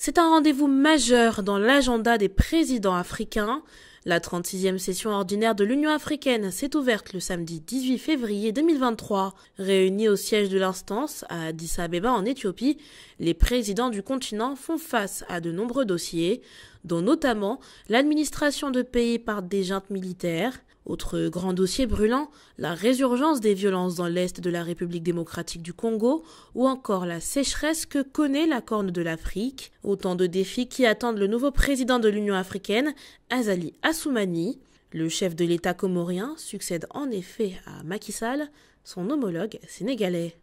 C'est un rendez-vous majeur dans l'agenda des présidents africains. La 36e session ordinaire de l'Union africaine s'est ouverte le samedi 18 février 2023. Réunis au siège de l'instance à Addis Abeba en Éthiopie, les présidents du continent font face à de nombreux dossiers, dont notamment l'administration de pays par des juntes militaires, autre grand dossier brûlant, la résurgence des violences dans l'Est de la République démocratique du Congo ou encore la sécheresse que connaît la Corne de l'Afrique, autant de défis qui attendent le nouveau président de l'Union africaine, Azali Assoumani. Le chef de l'État comorien succède en effet à Macky Sall, son homologue sénégalais.